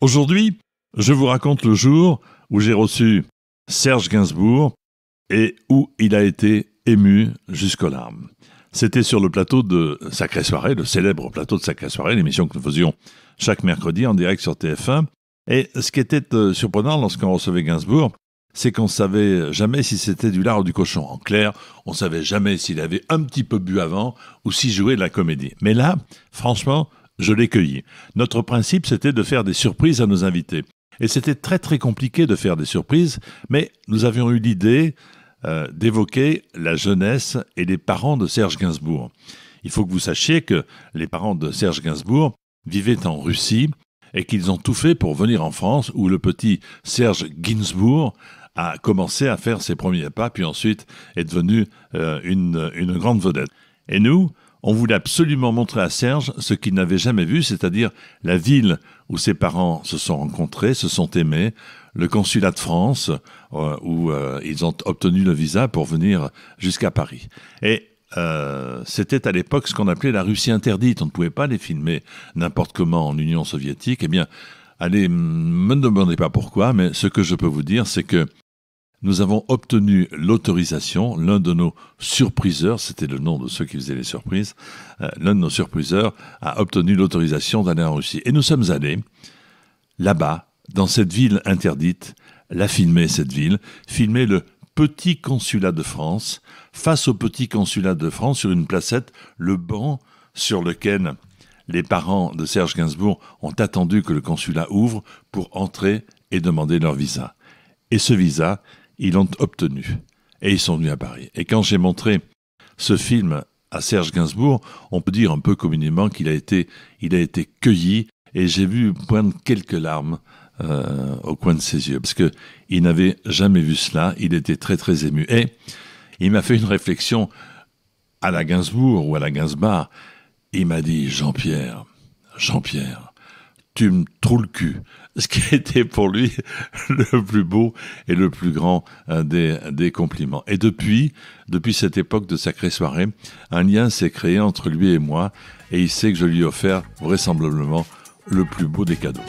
Aujourd'hui, je vous raconte le jour où j'ai reçu Serge Gainsbourg et où il a été ému jusqu'aux larmes. C'était sur le plateau de Sacré Soirée, le célèbre plateau de Sacré Soirée, l'émission que nous faisions chaque mercredi en direct sur TF1. Et ce qui était euh, surprenant lorsqu'on recevait Gainsbourg, c'est qu'on ne savait jamais si c'était du lard ou du cochon. En clair, on ne savait jamais s'il avait un petit peu bu avant ou s'il jouait de la comédie. Mais là, franchement, je l'ai cueilli. Notre principe, c'était de faire des surprises à nos invités. Et c'était très très compliqué de faire des surprises, mais nous avions eu l'idée euh, d'évoquer la jeunesse et les parents de Serge Gainsbourg. Il faut que vous sachiez que les parents de Serge Gainsbourg vivaient en Russie et qu'ils ont tout fait pour venir en France où le petit Serge Gainsbourg a commencé à faire ses premiers pas, puis ensuite est devenu euh, une grande vedette. Et nous, on voulait absolument montrer à Serge ce qu'il n'avait jamais vu, c'est-à-dire la ville où ses parents se sont rencontrés, se sont aimés, le consulat de France, euh, où euh, ils ont obtenu le visa pour venir jusqu'à Paris. Et euh, c'était à l'époque ce qu'on appelait la Russie interdite. On ne pouvait pas les filmer n'importe comment en Union soviétique. Eh bien, allez, me demandez pas pourquoi, mais ce que je peux vous dire, c'est que nous avons obtenu l'autorisation, l'un de nos surpriseurs, c'était le nom de ceux qui faisaient les surprises, euh, l'un de nos surpriseurs a obtenu l'autorisation d'aller en Russie. Et nous sommes allés là-bas, dans cette ville interdite, la filmer, cette ville, filmer le petit consulat de France, face au petit consulat de France, sur une placette, le banc sur lequel les parents de Serge Gainsbourg ont attendu que le consulat ouvre pour entrer et demander leur visa. Et ce visa, ils l'ont obtenu. Et ils sont venus à Paris. Et quand j'ai montré ce film à Serge Gainsbourg, on peut dire un peu communément qu'il a été, il a été cueilli et j'ai vu poindre quelques larmes euh, au coin de ses yeux parce que il n'avait jamais vu cela. Il était très très ému et il m'a fait une réflexion à la Gainsbourg ou à la Gainsbar. Il m'a dit Jean-Pierre, Jean-Pierre, tu me le cul. Ce qui était pour lui le plus beau et le plus grand des, des compliments. Et depuis, depuis cette époque de sacrée soirée, un lien s'est créé entre lui et moi et il sait que je lui ai offert vraisemblablement le plus beau des cadeaux.